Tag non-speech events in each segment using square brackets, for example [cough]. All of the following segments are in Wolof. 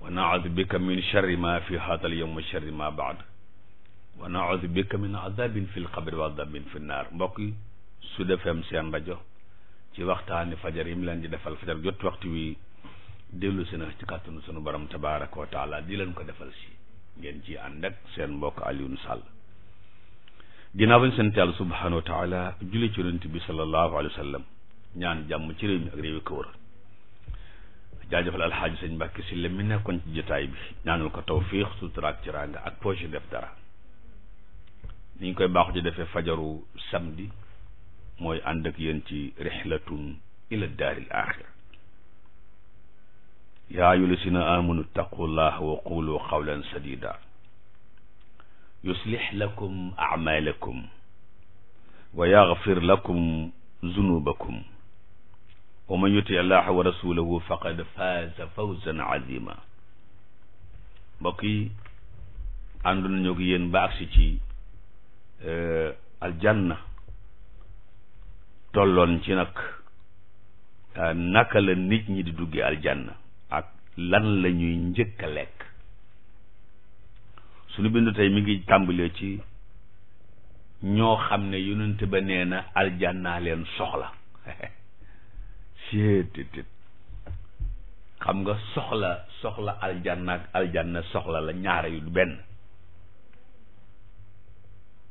wa naudu bika min charri ma fi haatal yowm wa charri ma baad wa naudu bika min azabin fi lxabri wa azabin fi naar mbokk yi Sud FM seen rajo ci waxtaani fajar yi mu leen di defal fajar jot waxtu wi dellu si na ci kàttanu sunu borom tabaraka wa taala di leen ko defal si ngeen ci ànd ak seen mbokk Alioune Sall ginnaaw bañ sant yàlla subhanahu wa taala julli ci yonent bi sallallahu alayhi wa sallam ñaan jàmm ci réew mi ak réew yi ko wër jaajëfal alxaaji sëñ Mbàkke si la mi nekkoon ci jotaay bi ñaanul ko tawfiq sutura ak tiraanga ak poche def dara ni ngi koy baaxu ci defee fajaru samedi mooy ànd ak yéen ci rihlatun ila daril axira ya ayyuha llazina aamanu wa qulu qawlan sadida yuslih lakum amalakum wa yaghfir lakum zunubakum wa man yuti allaha wa rasulahu faqad faaza fawzan azima mbokk yi ànd nañu ak yéen ba agsi ci eh, aljanna tolloon ci nag eh, naka la nit ñi di duggee aljanna ak lan lañuy njëkk a lekk suñu bindu tey mi ngi tàmbalee ci ñoo xam ne yonent ba nee na leen soxla [laughs] seetetet xam nga soxla soxla aljanna ak soxla la ñaare yu benn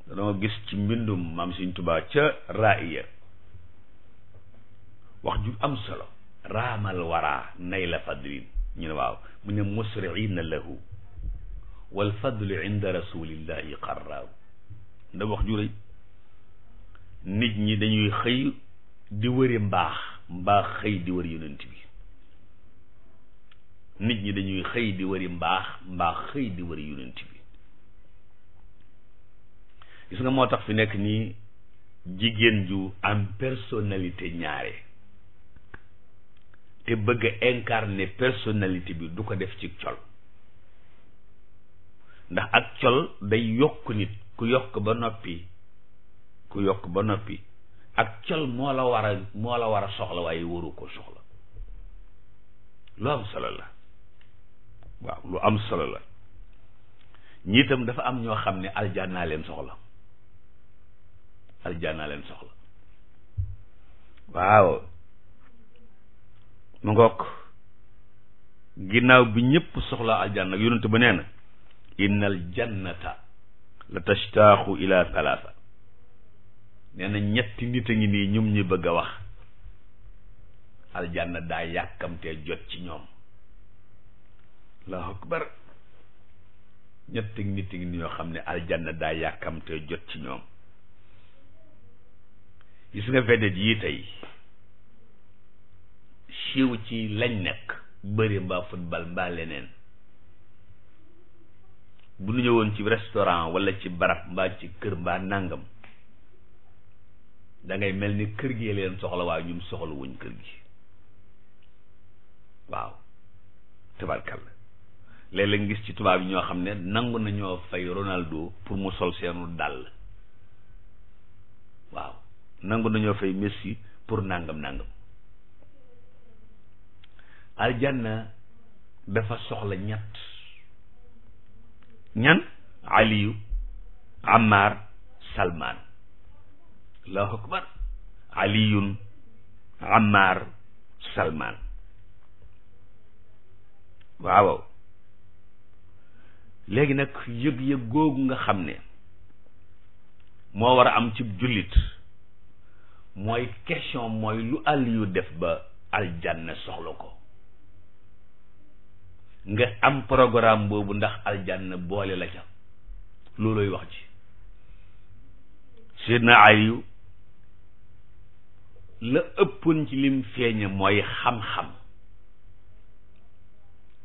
danoo gis ci mbindum maam Sëñ Tuubaa ca raaya wax ju am solo raamal wara nay la fadlin ñu ne waaw mu ne musriina lahu wal fadlu inda rasulillahi qarraaw ndax wax ju nit ñi dañuy xëy di wëri mbaax mbaa xëy di wër yonent bi nit ñi dañuy xëy di wëri mbaax mbaa xëy di wëri yonent bi gis nga moo tax fi nekk nii jigéen ju am personnalité ñaare te bëgg a ne personnalité bi du ko def ci col ndax ak col day yokk nit ku yokk ba noppi ku yokk ba noppi ak col moo la war a moo la war a soxla waaye waru ko soxla lu am solo la waaw lu am solo la dafa am ñoo xam ne aljanna leen soxla aljanna leen soxla waaw mu ngook ginnaaw bi ñëpp soxla aljanna yonent ba nee na innal jannata la tashtaaxu ila thalatha nee na ñetti nit a ngi nii ñoom ñi bëgg a wax aljanna daa yàkkamtee jot ci ñoom allahu akbar ñetti nit a xam ne aljanna daa yàkkamtee jot ci ñoom gis nga vedette yii tey siiw ci lañ nekk bëri mbaa football mbaa leneen bu ñu ñëwoon ci restaurant walla ci barab mbaa ci kër mbaa nàngam da ngay mel ni kër gi leen soxla waaye ñun soxla wuñ kër gi waaw tabarkalla léeg-léeg nga gis ci tubaab yi ñoo xam ne nangu nañoo fay Ronaldo pour mu sol seenu dàll waaw nangu nañoo fay Messi pour nangam nangam aljanna dafa soxla ñett ñan Aliyu Ammar Salman allahu akbar aliyun ammar léegi nag yëg-yëg googu nga xam ne moo war a am ci jullit mooy question mooy lu yu def ba aljanna soxla ko nga am programme boobu ndax aljanna boole la ca looloy wax ci Seydina Aliyu la ëppoon ci lim feeña mooy xam-xam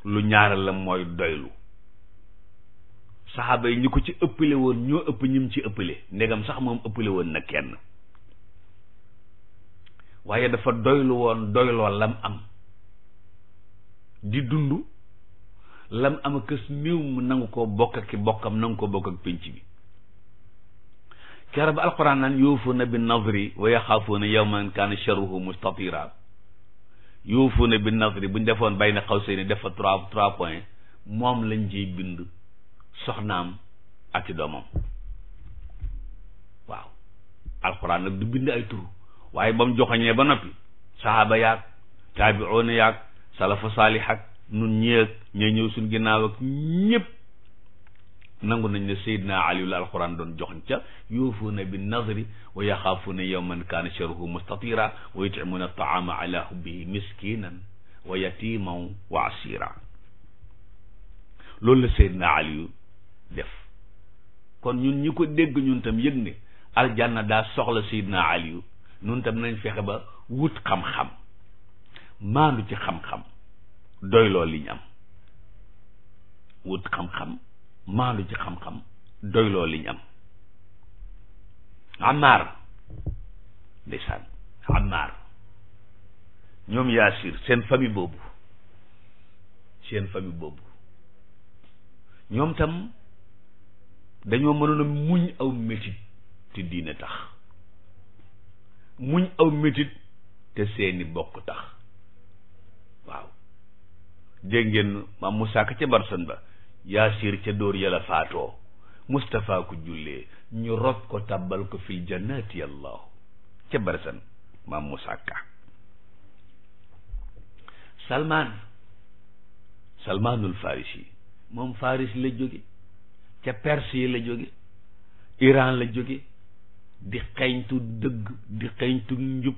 lu ñaara la mooy doylu saxaaba yi ñi ko ci ëppale woon ñoo ëpp ñim ci ëppale ndegam sax moom ëppale woon na kenn waaye dafa doylu woon doyloo lam am di dund lam am kës néew mu nangu ko bokk ak bokkam nangu ko bokk ak pénc bi كرب القرآن يوفون بالنظر ويخافون يوما كان شره مستطيرا يوفون بالنظر بن دفون بين قوسين دفا تراب ترابوين موام لنجي بند سخنام اتي دومم واو القرآن نك دو بند اي ترو واي بام جوخاني با نوبي صحابة ياك تابعون ياك سلف صالحك نون نيك ني نيو سون غيناوك نييب nangu nañ ne Seydina Aliou la alxuraan doon joxoon ca yuufuuna bi nazri wa yaxaafuuna yawman kaana sharruhu mustatira wa yutimuuna taama ala hubbihi miskinan wa yatiman wa asira loolu la Seydina Aliou def kon ñun ñi ko dégg ñun tam yëg ne aljanna daa soxla Seydina Aliou ñun tam nañ fexe ba wut xam-xam maandu ci xam-xam doy loolu li ñu am wut xam-xam maandu ci xam-xam doyloo liñ am Ammaar ndeysaan Ammaar ñoom Yaasir seen famille boobu seen famille boobu ñoom tam dañoo mënula a muñ aw métit te diine tax muñ aw métit te seeni bokk tax waaw dégg ngeen maam Moussa Ka ca Barson ba yaasir ca dóor ya la faatoo Moustapha ku jullee ñu rob ko tàbbal ko fil jannati allahu ca barsan maam musakka salmaan salmaanul faris moom faris la jóge ca perse la jóge iran la jóge di xeeñtu dëgg di xeeñtu njub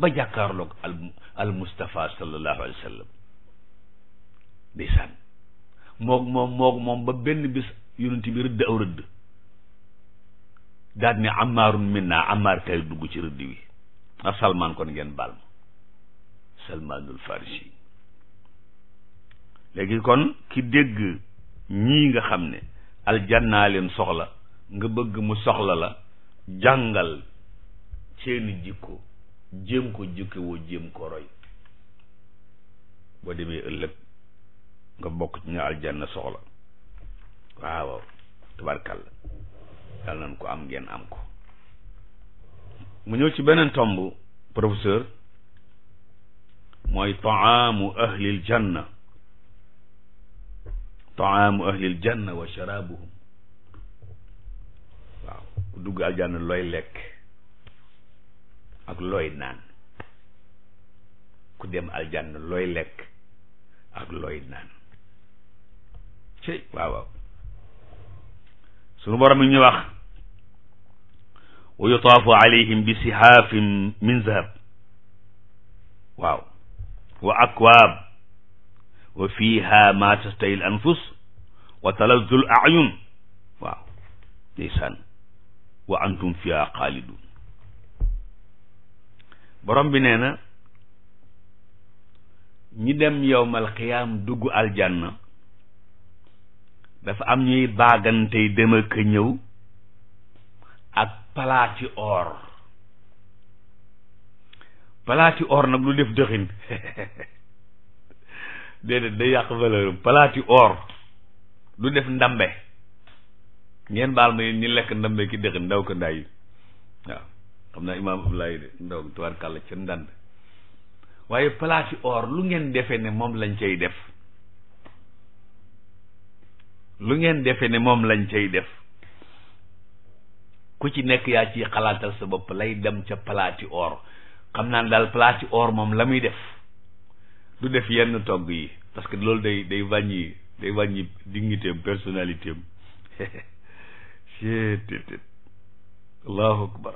ba jàkkaarloog al al Moustapha sallallahu alayhi wa sallam moog moom moog moom ba benn bis yonent bi rëdd aw rëdd daal ne amaarun minna amaar kay dugg ci rëdd wi a ah, salmaan kon ngeen baal ma salmaanul farisi léegi kon ki dégg ñii nga xam ne aljannaa leen soxla nga bëgg mu soxla la jàngal seeni jikko jéem ko jikko woo jéem ko roy boo demee ëllëg nga bokk ci ñu aljanna soxla waaw waaw tabarkàlla yàlla nañ ko am ngeen am ko mu ñëw ci beneen tomb professeur mooy taamu ahlil janna taamu ahlil janna wa waaw ku dugg aljanna looy lekk ak looy naan ku dem aljanna looy lekk ak looy naan شيء واو سنو برام ني واخ ويطاف عليهم بسحاف من ذهب واو واكواب وفيها ما تستهي الانفس وتلذ الاعين واو ديسان وانتم فيها خالدون برام بي نينا ني دم يوم القيامه دغو الجنه dafa am ñuy baagantey dem ak ñëw ak palaati or palaati or nag lu def dëxin [laughs] déedéet day yàq valeur palaati or lu def ndambe ngeen baal ma yéen ñi lekk ndambe ki dëxin ndaw ko ndaay waaw xam naa imaam Abdoulaye de ndaw tubaarkàlla ca ndand waaye palaati or lu ngeen defee ne moom lañ cay def lu ngeen defe ne moom lañ cay def ku ci nekk yaa ciy xalaatal sa bopp lay dem ca palaati or xam naa ne daal palaati or moom la muy def lu def yenn togg yi parce que loolu day day wàññi day wàññi dignité am personnalité am [laughs] ctt allahu akbar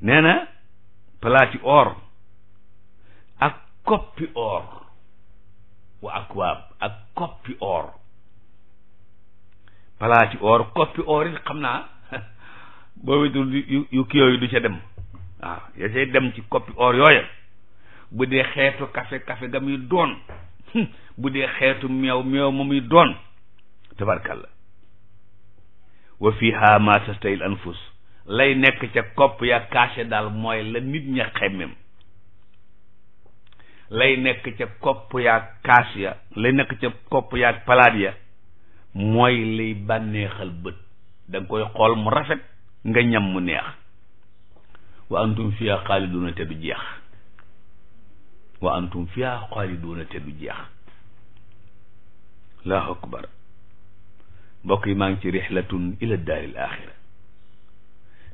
nee na palaati or ak koppi or ak akwaab ak coppi or palaati or coppi or it xam naa [laughs] boo wetul yu yu kii du ca dem waaw ya dem ci coppi bu dee xeetu café café ga muy doon [laughs] bu dee xeetu meew meew ma muy doon tabarkalla wa fiha ma tastahil anfus lay nekk ca kopp ya kaase daal mooy la nit ña xemmem lay nekk ca kopp yaag kaas ya lay nekk ca kopp yaag palaat ya mooy liy bànneexal bët da koy xool mu rafet nga ñam mu neex wa antum fiya xaaliduuna te jeex wa antum fiya te du jeex allahu akbar mbokk yi maa ngi ci rixlatun ila daaril axira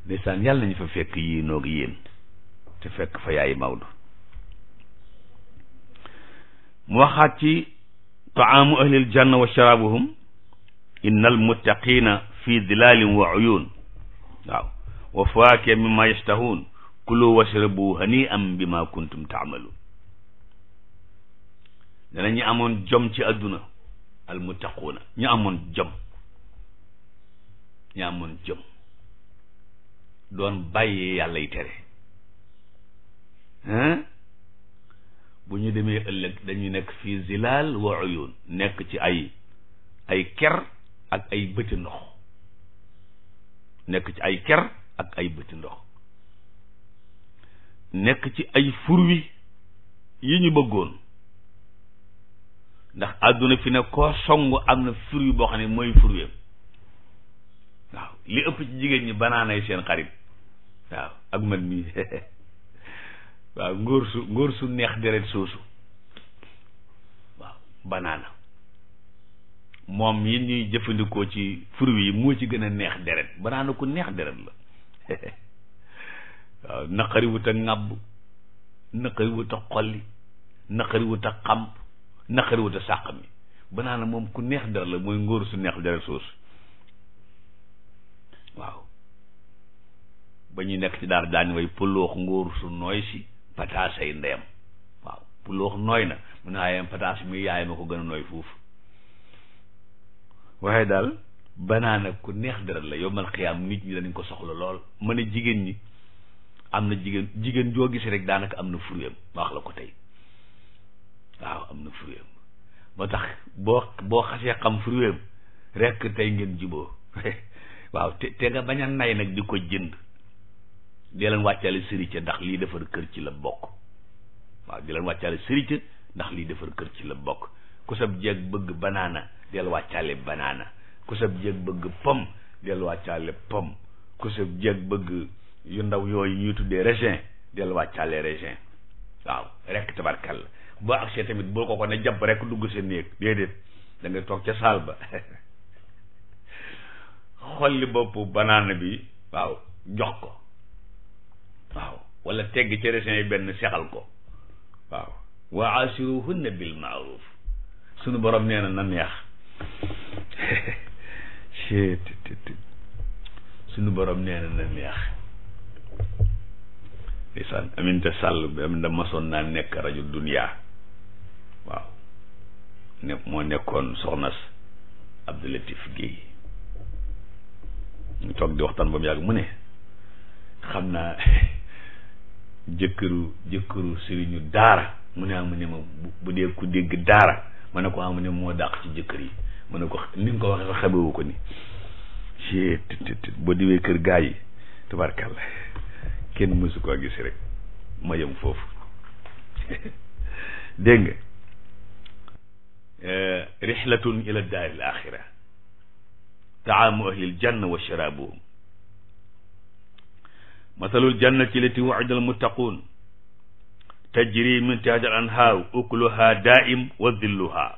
ndeysaan yàlla nañu fa fekk yéenoog yéen te fekk fa yaay Maodo mu waxaat ci taamu ahlil janna wa sharabuhum innal muttaqina fi dhilalin wa uyun waaw wa faake mimma yashtahun kulu washrabu hani am bi kuntum taamaluun dana ñi amoon jom ci aduna al muttaquna ñi amoon jom ñi amoon jom doon bàyyi yàlla yi tere hein bu ñu demee ëllëg dañuy nekk fii zilaal wa uyun nekk ci ay ay ker ak ay bëti ndox nekk ci ay ker ak ay bëti ndox nekk ci ay furwi yi ñu bëggoon ndax àdduna fi ne koo song am na furwi boo xam ne mooy furweem waaw li ëpp ci jigéen ñi banaanay seen xarit waaw ak man mii [laughs] waaw ngóor su ngóor su neex deret soosu waaw banaana moom yi ñuy jëfandikoo ci fruits yi moo ci gën a neex deret banaana ku neex deret la [laughs] waaw naqari wut a ŋàbb naqari wut a xolli naqari wut a xamp naqari wut a sàq mi banaana moom ku neex deret la mooy ngóor su neex deret soosu waaw ba ñuy nekk ci daar daan way pëloox ngóor su nooy si pataas ay ndeyam waaw pour nooy na mu ne ayam pataas mi yaay ma ko gën a nooy fuuf waaye daal banaana ku neex dara la yombal xiyaam nit ñi dañ ko soxla lool ma ne jigéen ñi am na jigéen jigéen joo gisee rek daanaka am na fruit am ma wax la ko tey waaw am na fruit moo tax boo boo xasee xam fruit am tey ngeen juboo [laughs] waaw te te nga bañ nay nag di ko jënd di leen wàccaale sërite ndax lii defar kër ci la bokk waaw di leen wàccaale sërite ndax lii defar kër ci la bokk ku sab jeeg bëgg banaana del wàccaale banaana ku sab jeeg bëgg pom del wàccaale pom ku sab jeeg bëgg yu ndaw yooyu ñuy tuddee raisin del wàccaale raisin waaw rek tabarkal boo agsee tamit boo ko ko ne jàpp rek dugg sa néeg déedéet da toog ca saal ba [laughs] xolli boppu banaana bi waaw jox ko waaw wala tegg ci raisin benn sexal ko waaw wa asiruhunna sunu borom nee na na [laughs] sunu borom nee na na bi am da masoon naa nekk rajo dunia waaw ne moo nekkoon soxnas Abdoulatif Guèye ñu toog di waxtaan ba mu yàgg mu ne xam naa [laughs] jëkkëru jëkkëru sëriñu daara mu ne ah ne ma bu dee ku dégg daara ma ne ko ah mu ne moo dàq ci jëkkër yi ma ne ko ni nga ko wax sax xamewu ko ni ci boo diwee kër gaa yi tubarkalla kenn mësu koo gis rek ma yem foofu [laughs] dégg nga eh, rixlatun ila daaril axira taamu ahlil janna wa sharabuhum masalul jannati lati wu'ida almuttaquun tajri min tahtiha al-anhaar ukluhaa daa'im wa dhilluhaa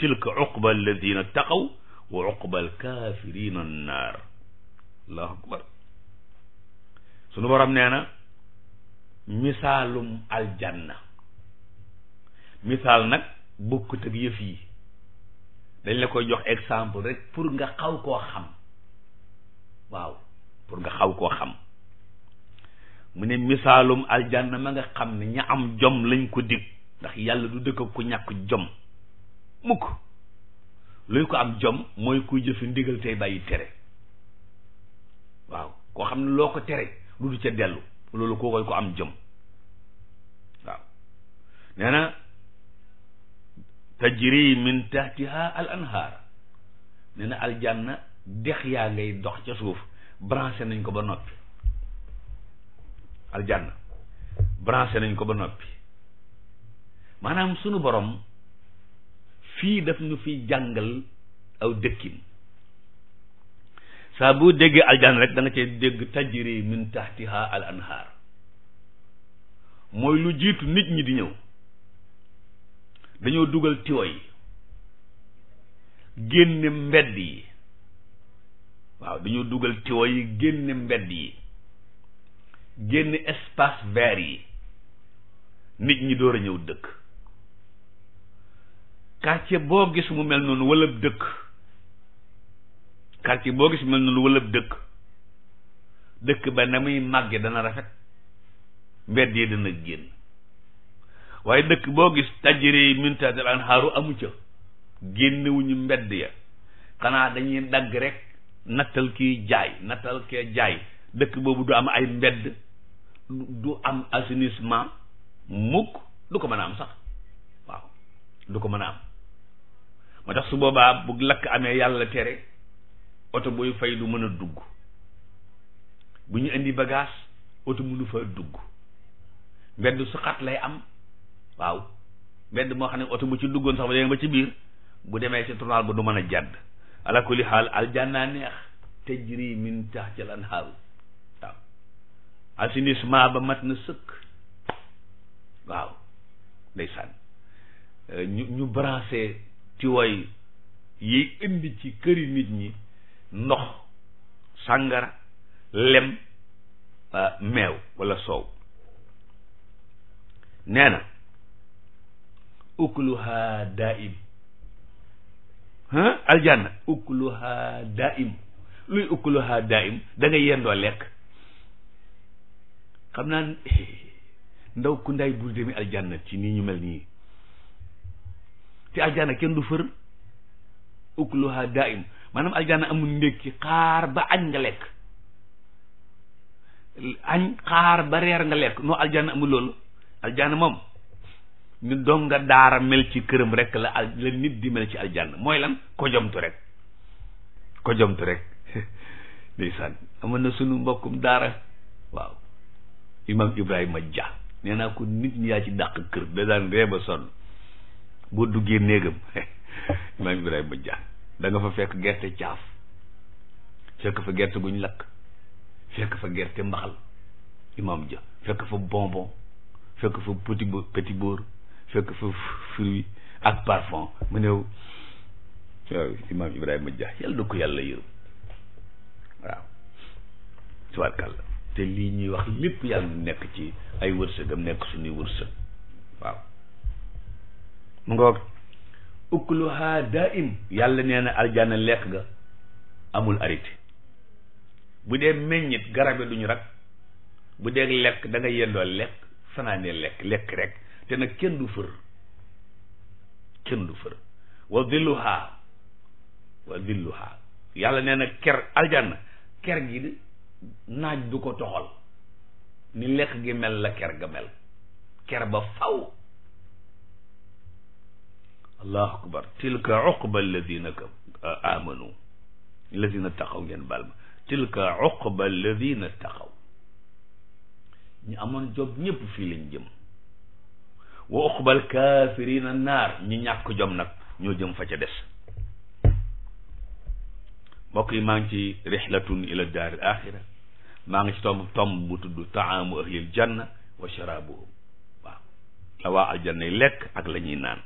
tilka uqba alladina taqaw wa uqba alkafirina annaar allahu akbar sunu borom nee na misaalum aljanna misaal nag bokkut ak yëf yi dañ la koy jox exemple rek pour nga xaw koo xam waaw pour nga xaw koo xam mu ne misaalum aljanna ma nga xam ne ña am jom lañ ko dig ndax yàlla du dëkk ku ñàkk jom mukk luy ko am jom mooy kuy jëfe ndigal tey bàyyi tere waaw koo xam ne loo ko tere lu du ca dellu loolu koo koy ko am jom waaw nee na tajri min al anhaar nee na aljanna dex yaa ngay dox ca suuf branché nañ ko ba noppi aljanna branché nañ ko ba noppi maanaam sunu boroom fii daf nu fi jàngal aw dëkkin saa boo déggee aljanna rek da nga cee dégg tajri min tahtiha al anhaar mooy lu jiitu nit ñi di ñëw dañoo dugal tiwo yi génne mbedd yi waaw dañoo dugal tiwo yi génne mbedd yi génn espace vert yi nit ñi door a ñëw dëkk quartier boo gis mu mel noonu wala dëkk quartier boo gis mu mel noonu wala dëkk dëkk ba na muy màgge dana rafet mbedd yi dana génn waaye dëkk boo gis tajiri yi mintatel an xaaru amu ca génnewuñu mbedd ya xanaa dañuy dagg rek nattal kii jaay nattal kee jaay dëkk boobu du am ay mbedd du am assainissement mukk du ko mën a am sax waaw du ko mën a am moo tax su boobaa bu lakk amee yàlla tere oto booy fay du mën a dugg bu ñu indi bagage oto mënu fa dugg mbedd su xat lay am waaw mbedd moo xam ne oto bu ci duggoon sax ba ba ci biir bu demee ci tournal ba du mën a ala kulli xaal aljanna neex tejri min tahtil anhaaru assainissement ba mat na sëkk waaw ndeysaan ñu eh, ñu branché tiwaay yiy indi ci këri nit ñi ndox sàngara lem eh, meew walla soow nee na ukluha daim aljanna ukluha daim luy ukluha daim da nga yendoo lekk xam naa ndaw ku ndaay bu demi aljanna ci nii ñu mel nii te aljanna kenn du fër ukluha daim maanaam aljanna amul ndékki xaar ba añ nga lekk añ xaar ba reer nga lekk noo aljanna amul loolu aljanna moom ñu doom nga daara mel ci këram rek la al la nit di mel ci aljanna mooy lan ko jomtu rek ko jomtu rek [laughs] ndeysaan amoon na sunu mbokkum daara waaw imam Ibrahima Dia nee naa ko nit ñi yaa ci dàq kër da daan ree ba sonn boo duggee néegam imam [laughs] Ibrahima Dia da fa fekk gerte caaf fekk fa gerte guñ lakk fekk fa gerte mbaxal imam Dia fekk fa bonbon fekk fa petit bo fekk fa fruit ak parfum mu néew waaw imam Ibrahima Dia yàlla na ko yàlla yërëm waaw tubaarkàlla te lii ñuy wax lépp yàlla nekk ci ay wërsëgam nekk suñuy wërsëg waaw mu nga wax ukluha daim yàlla nee na aljana lekk ga amul arité bu dee meññit garabe duñu rak bu dee lekk da nga yendoo lekk fanaanee lekk lekk rek te nag kenn du fër kenn du fër wa dilluha wa dilluha yàlla nee ker aljana ker gi naaj du ko toxal ni lekk gi mel la ker ga mel ker ba faw allahu akbar tilka uqba alladina ka amanu alladina taqaw ngeen baal ma tilka uqba alladina taqaw ñu amoon jom ñëpp fii lañ jëm wa uqba alkafirina naar ñi ñàkk jom nag ñoo jëm fa ca des mbokk yi maa ngi ci rixlatun ila daar al axira maa ngi ci tomb tomb bu tudd taamu ahlil janna wa sharaabuhum waaw la waa aljanna yi lekk ak la ñuy naan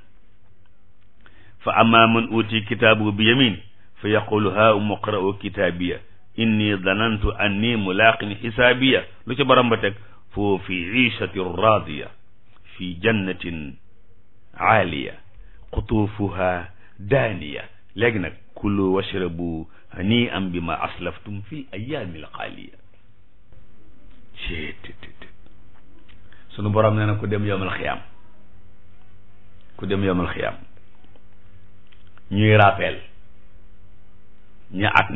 fa amma man uti kitaabu bi yamin fa yaqulu haa umqra'u kitaabiya inni danantu anni mulaqin xisaabiya lu ci borom ba teg foo fi ichatin raadiya fi jannatin aaliya qutuufuha daaniya léegi nag kulu washrabu hani am bi ma aslaftum fi ayaami alxaaliya ci sunu borom nee na ku dem yomal xiyaam ku dem yomal xiyaam ñuy rappel ña at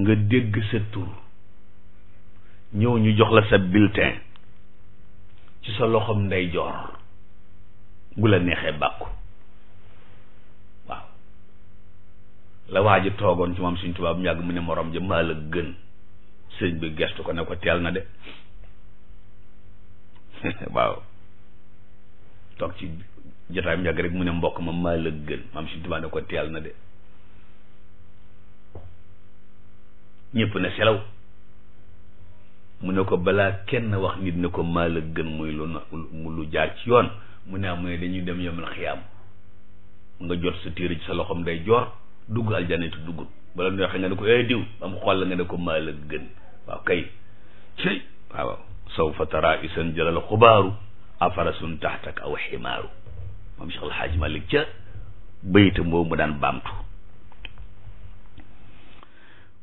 nga dégg sa tur ñëw ñu jox la sa bulletin ci sa loxom ndeyjoor bu la neexee bàkku waaw la waa ji toogoon ci moom suñ tubaab mu yàgg mu ne morom ja maa la gën sëñ bi gestu ko ne ko teel na de [laughs] waaw toog ci jotaayam yàgg rek mu ne mbokk ma maa gën maam si tubaab ne ko teel na de ñépp ne selaw mu ne ko balaa kenn wax nit ne ko maa gën muy lu mu lu jaar ci yoon mu ne am mu ne dañuy dem yomal xiyaam nga jot sa téere ci sa loxoom day joor dugg aljanna te duggut bu la neexee nga ne ko eh diw am xool la nga ne ko maa la gën waaw kay ci saw fa isan jëlal xubaaru afarasun taxtak aw ximaaru moom Cheikh El Hadj Malick ca bayitam boobu mu daan baamtu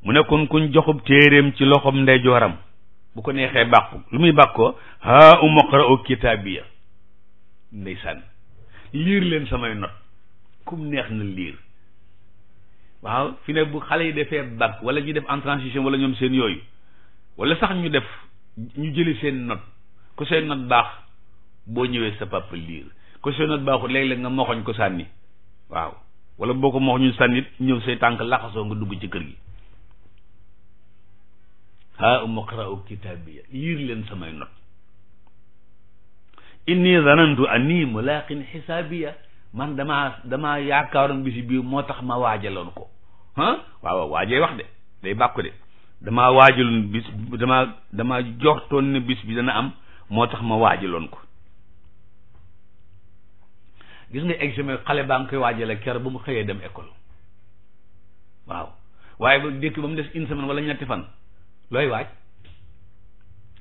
mu nekkoon kuñ joxub téeréem ci loxom ndeyjooram bu ko neexee bàkku lu muy bàkkoo haa umaqra'u kitaabiya ndeysaan liir leen samay not kum neex na liir waaw fi bu xale yi defee bac wala ñu def en transition wala ñoom seen yooyu wala sax ñu def ñu jëli seen not ku seen not baax boo ñëwee sa papa liir ku seen not baaxul léeg-léeg nga moxoñ ko sànni waaw wala boo ko moxoñu sànnit ñëw say tànk laxasoo nga dugg ci kër gi haa umu qra'u kitaabiya liir leen samay not inni zanantu anni mulaqin xisaabiya man damaa damaa yaakaaroon bi si biir moo tax ma waajaloon ko ah waaw waajee wax de day bàkku de damaa waajaloon bis damaa damaa jortoon ne bis bi dana am moo tax ma waajaloon ko gis nga examen xale baa nga koy waajale kër ba mu xëyee dem école waaw waaye ba dékk ba mu des une semaine wala ñetti fan looy waaj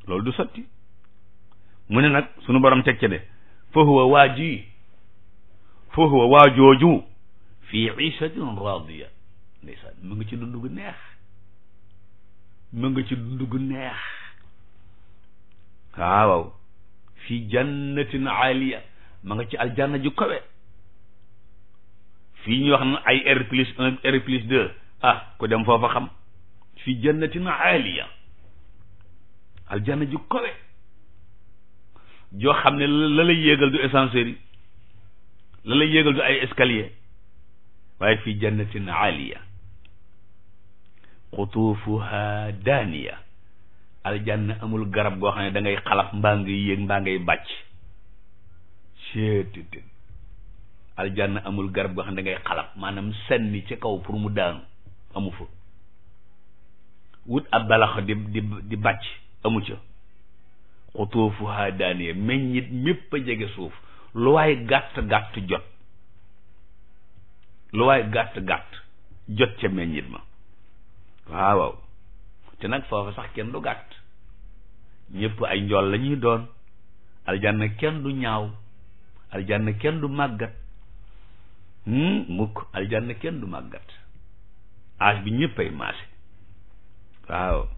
loolu du sotti mu ne nag sunu boroom teg ca de fa huwa waaji fa huwa waa jooju fii iishatin raadiya ndeysaan mu ngi ci dund gu neex mu nga ci dund gu neex waaw fi jannatin aaliya ma nga ci aljanna ju kawe fii ñuy wax na ay R plus un plus deux ah ku dem foofa xam fi jannatin aaliya aljanna ju kawe joo xam ne la lay yéegal du yi la lay yéegal du ay escalier waaye fi jannatin aaliya xutuufuha daaniya aljanna amul garab goo xam ne dangay ngay xalaf mbaa ngay yéeg mbaa ngay bàcc seetete aljanna amul garab goo xam ne dangay ngay xalaf maanaam sànni ci kaw pour mu daanu amu fa wut ab balax di di di bàcc amu ca xutuufuha daaniya meññit mépp a jege suuf lu waay gàtt gàtt jot lu waay gàtt gàtt jot ca meññit ma waaw waaw te nag foofu sax kenn du gàtt ñëpp ay njool la ñuy doon aljanna kenn du ñaaw aljanna kenn du màggat hmm, mukk aljanna kenn du màggat âge bi ñëpp maase waaw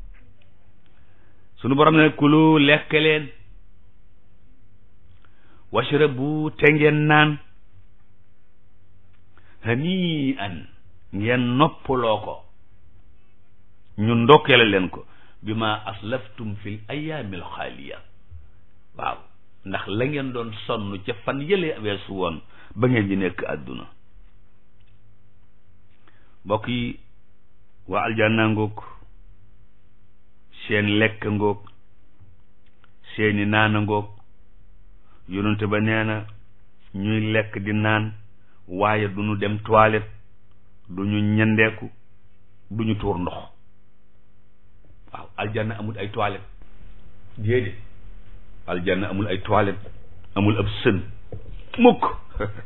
sunu borom ne kulu lekk leen washrabu te ngeen naan hani an ngeen noppaloo ko ñu ndokkele leen ko bima ma aslaftum fi ayaamil xaaliya waaw ndax la ngeen doon sonn ca fan yëlee weesu woon ba ngeen di nekk àdduna mbokk yi waa aljanna ngoog seen lekk ngoog seeni naana ngoog yonente ba nee na ñuy lekk di naan waaye du ñu dem toilette du ñu ñendeeku du ñu tuur ndox waaw aljanna amut ay toilette déedéet aljanna amul ay toilette amul ab sën mukk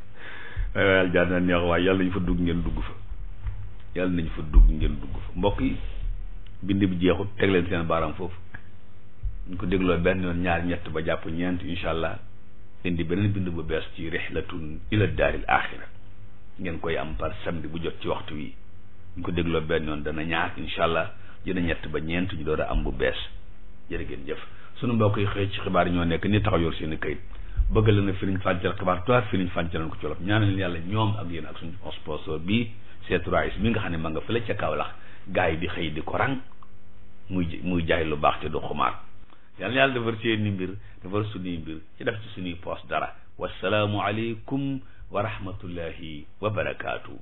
[laughs] waaye aljanna neex waaye yàlla ñu fa dugg ngeen dugg fa yàlla nañu fa dugg ngeen dugg fa mbokk yi bind bi jeexut teg seen baaraam foofu ñu ko dégloo benn yoon ñaar ñett ba jàpp ñeent incha allah indi beneen bind bu bees ci rihlatun ila daaril axira ngeen koy am par samedi bu jot ci waxtu wi ñu ko dégloo benn yoon dana ñaar incha allah dina ñett ba ñeent ñu door a am bu bees jërë ngeen jëf sunu mbokk koy xëy ci xibaar yi ñoo nekk ni taxaw yor seen i bëgg la na firiñ fàncal xibaar tuwaat firiñ fàncalan ko ci wolof ñaanal yàlla ñoom ak yéen ak suñu sponsor bii C3S mi nga xam ne ma nga fële ca Kaolack gars yi di xëy di ko rang muy muy jaay lu baax te du xumaat yal na yàlla defar seeni mbir defar suñuy mbir ci def ci suñuy poos dara wasalaamu aleykum wa rahmatullahi wa barakaatu.